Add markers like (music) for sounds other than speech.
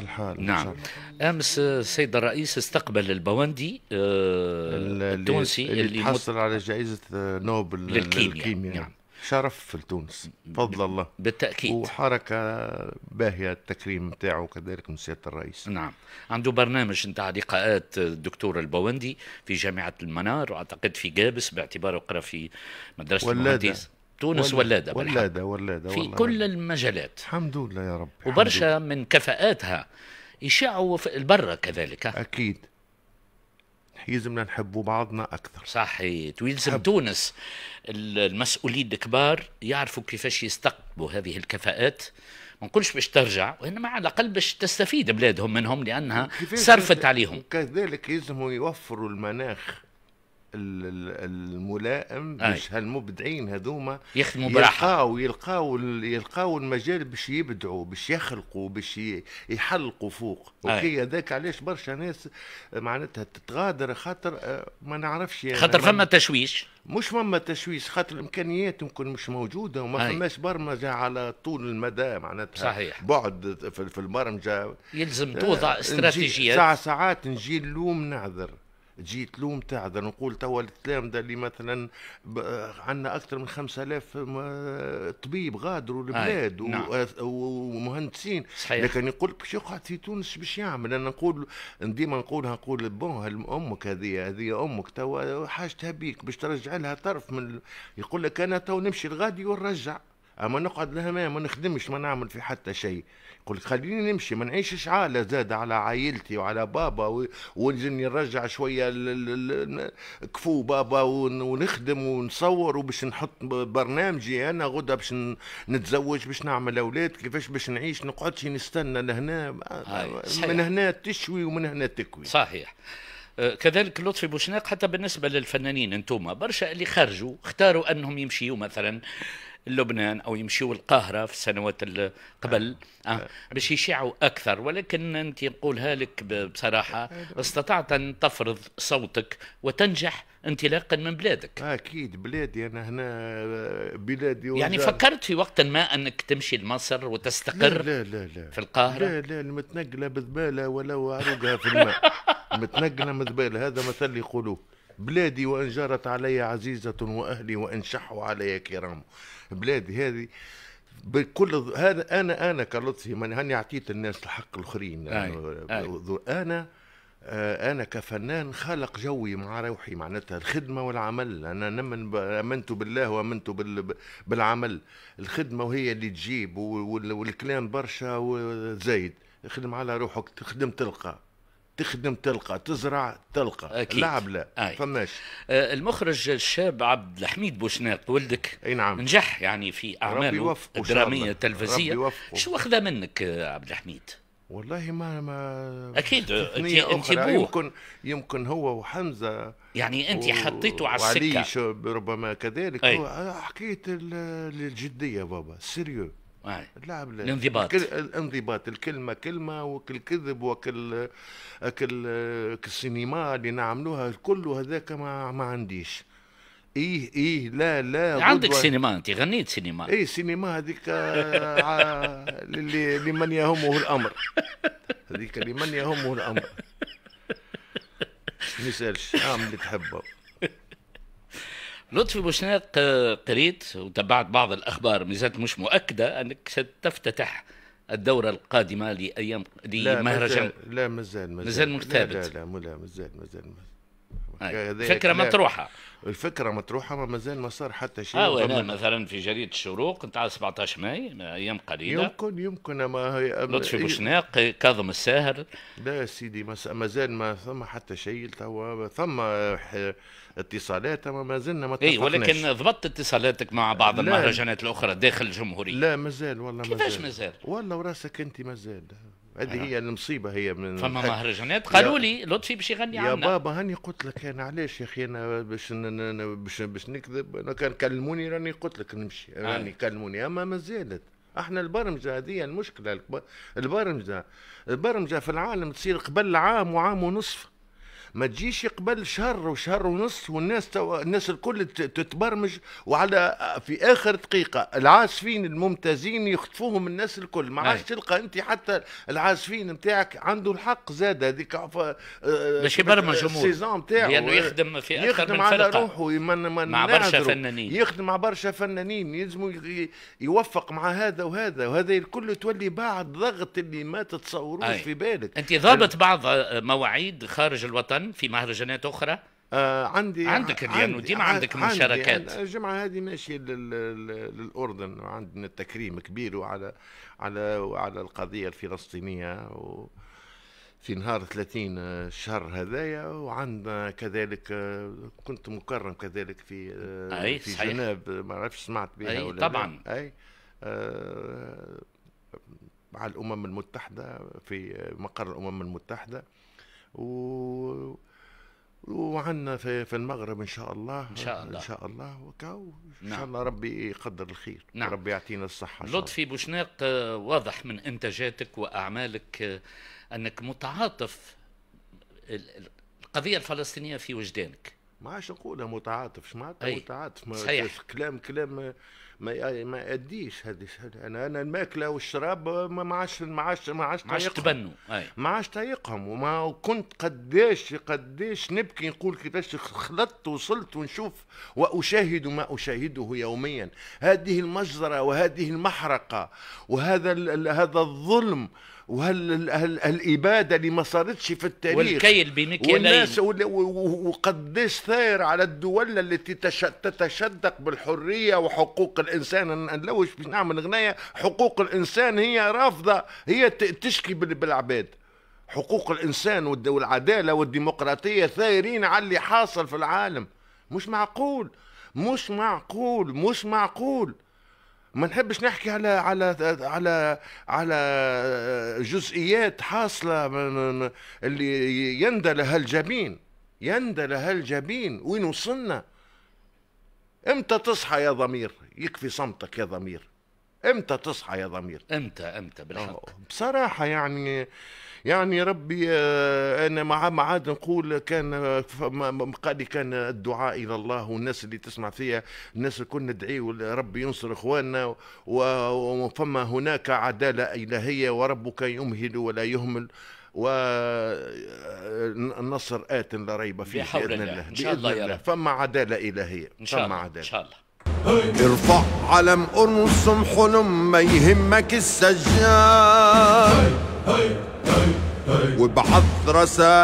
الحال نعم امس السيد الرئيس استقبل البوندي آه، التونسي اللي, اللي تحصل على جائزه آه، نوبل للكيمياء, للكيمياء. نعم. شرف في تونس فضل الله بالتاكيد وحركه باهيه التكريم نتاعو كذلك من سياده الرئيس نعم عنده برنامج نتاع لقاءات الدكتور البوندي في جامعه المنار واعتقد في جابس باعتباره قرا في مدرسه المهندس تونس ولاده ولاده ولاده في كل المجالات الحمد لله يا رب وبرشا من كفاءاتها يشعوا في البرة كذلك اكيد يلزمنا نحبوا بعضنا اكثر صحيت ويلزم حب. تونس المسؤولين الكبار يعرفوا كيفاش يستقطبوا هذه الكفاءات ما نقولش باش ترجع وانما على الاقل باش تستفيد بلادهم منهم لانها صرفت عليهم كذلك يلزموا يوفروا المناخ الملائم أي. باش هالمبدعين هذوما يخدموا براحه يلقاو يلقاو يلقاو المجال باش يبدعوا باش يخلقوا باش يحلقوا فوق اوكي هذاك علاش برشا ناس معناتها تتغادر خاطر آه، ما نعرفش يعني خاطر فما تشويش مش فما تشويش خاطر الامكانيات يمكن مش موجوده وما فماش برمجه على طول المدى معناتها صحيح بعد في البرمجه يلزم آه، توضع استراتيجيات ساعه ساعات نجي اللوم نعذر تجي تلوم تعذر نقول توا التلامذة اللي مثلا عندنا أكثر من 5000 طبيب غادروا البلاد آه، نعم. ومهندسين صحيح. لكن يقول باش يقعد في تونس باش يعمل أنا نقول ديما نقولها نقول بون أمك هذه هذه أمك توا حاجتها بيك باش ترجع لها طرف من يقول لك أنا تو نمشي لغادي ونرجع اما نقعد لهنا ما ما نخدمش ما نعمل في حتى شيء قلت خليني نمشي ما نعيشش عالة زاد على عائلتي وعلى بابا ونجني نرجع شوية كفو بابا ونخدم ونصور وباش نحط برنامجي انا غدا باش نتزوج باش نعمل اولاد كيفاش باش نعيش نقعدش نستنى لهنا من هنا تشوي ومن هنا تكوي صحيح أه، كذلك لطفي بوشناق حتى بالنسبة للفنانين انتوما برشا اللي خرجوا اختاروا انهم يمشيوا مثلا لبنان او يمشيوا القاهره في السنوات قبل آه. آه. باش يشيعوا اكثر ولكن انت نقولها لك بصراحه آه، استطعت ان تفرض صوتك وتنجح انطلاقا من بلادك آه، اكيد بلادي انا هنا آه، بلادي وزار. يعني فكرت في وقت ما انك تمشي لمصر وتستقر لا لا لا, لا. في القاهره لا لا متنقله بزباله ولو عروقها في الماء (laughs) متنقله مزباله هذا مثل يقولوه بلادي وان جرت علي عزيزه واهلي وان شحوا علي كرام بلادي هذه بكل هذا انا انا كلطفي ماني هاني عطيت الناس الحق الاخرين انا آه، انا كفنان خلق جوي مع روحي معناتها الخدمه والعمل انا نمن امنت بالله وامنت بالعمل الخدمه وهي اللي تجيب والكلام برشا وزايد خدم على روحك تخدم تلقى تخدم تلقى تزرع تلقى أكيد. لعب لا أي. آه. فماش آه المخرج الشاب عبد الحميد بوشناق ولدك اي نعم نجح يعني في اعماله الدراميه التلفزيه شو اخذ منك عبد الحميد والله ما ما اكيد انت يمكن يمكن هو وحمزه يعني انت و... حطيته على السكه ربما كذلك آه، حكيت الجديه بابا سيريو اللاعب الانضباط الانضباط الكلمه كلمه وكل كذب وكل كل السينما اللي نعملوها الكل هذاك ما, ما عنديش ايه ايه لا لا عندك سينما انت غنيت سينما ايه سينما هذيك آه، لمن يهمه الامر هذيك لمن يهمه الامر ما يسالش اعمل اللي تحبه لطفي بوشناق آه، قريت وتبعت بعض الأخبار ميزات مش مؤكدة أنك ستفتتح الدورة القادمة لأيام لمهرجان لا مازال مازال مازال مكتابت لا لا, لا مازال مازال فكره مطروحه الفكره مطروحه ما مازال ما صار حتى شيء اه وأنا مثلا في جريده الشروق نتاع 17 ماي ايام قليله يمكن يمكن ما هي أم... لطفي إيه. بوشناق كاظم الساهر لا سيدي مازال ما ثم حتى شيء توا ثم اتصالات اما ما زلنا ما اي ولكن ضبطت اتصالاتك مع بعض المهرجانات الاخرى داخل الجمهوريه لا مازال والله مازال كيفاش مازال والله وراسك انت مازال هذه أيوة. هي المصيبه هي من فما مهرجانات قالوا لي لطفي باش يغني عنا يا بابا هاني قلت لك انا علاش يا اخي انا باش باش باش نكذب انا كان كلموني راني قلت لك نمشي آه. راني كلموني اما ما زالت احنا البرمجه هذه المشكله البرمجه البرمجه في العالم تصير قبل عام وعام ونصف ما تجيش قبل شهر وشهر ونص والناس تو... الناس الكل تتبرمج وعلى في اخر دقيقه العازفين الممتازين يخطفوهم الناس الكل ما عادش تلقى انت حتى العازفين نتاعك عنده الحق زاد هذيك آه، باش آه، يبرمج الجمهور السيزون نتاعو لانه يخدم في اكثر يخدم من على فرقة. روحه يمن من مع برشا فنانين يخدم مع برشا فنانين يلزم يوفق مع هذا وهذا وهذا الكل تولي بعد ضغط اللي ما تتصوروش في بالك انت ضابط بعض مواعيد خارج الوطن مثلاً في مهرجانات اخرى آه عندي عندك اليوم ديما عندك مشاركات عندي الجمعه هذه ماشية للاردن عندنا تكريم كبير وعلى على على القضيه الفلسطينيه و في نهار 30 الشهر هذايا وعندنا كذلك آه، كنت مكرم كذلك في آه، أي في صحيح. جناب ما عرفش سمعت بها أي ولا طبعا لا. اي آه مع الامم المتحده في مقر الامم المتحده و وعندنا في, في المغرب ان شاء الله ان شاء الله ان شاء الله وكاو ان شاء نعم. الله ربي يقدر الخير نعم. ربي يعطينا الصحه لطفي بوشناق واضح من انتاجاتك واعمالك انك متعاطف القضيه الفلسطينيه في وجدانك ما عادش نقولها متعاطف ما متعاطف صحيح. كلام كلام ما يعني ما اديش هذه انا انا الماكله والشراب ما عادش ما عادش ما عادش ما عادش تبنوا ما عادش طايقهم وما كنت قديش قديش نبكي نقول كيفاش خلطت وصلت ونشوف واشاهد ما اشاهده يوميا هذه المجزره وهذه المحرقه وهذا هذا الظلم وهالإبادة اللي ما صارتش في التاريخ والكيل والناس وقديش ثاير على الدول التي تتشدق بالحرية وحقوق الانسان نلوش باش نعمل غنية حقوق الانسان هي رافضه هي تشكي بالعباد حقوق الانسان والعداله والديمقراطيه ثائرين على اللي حاصل في العالم مش معقول مش معقول مش معقول ما نحبش نحكي على على على على جزئيات حاصله من اللي يندى لها الجبين يندى لها الجبين وين وصلنا امتى تصحى يا ضمير يكفي صمتك يا ضمير امتى تصحى يا ضمير امتى امتى بالحق بصراحه يعني يعني ربي آه، انا مع ما عاد نقول كان قال كان الدعاء الى الله والناس اللي تسمع فيها الناس اللي كنا ندعيو ربي ينصر اخواننا وفما هناك عداله الهيه وربك يمهل ولا يهمل والنصر آه، آت لا ريب فيه بحول بإذن الله, الله. بإذن الله, الله. فما عدالة إلهية إن شاء فما الله عدالة إن شاء الله ارفع علم أرسم حلم ما يهمك السجاد وابعث رسائل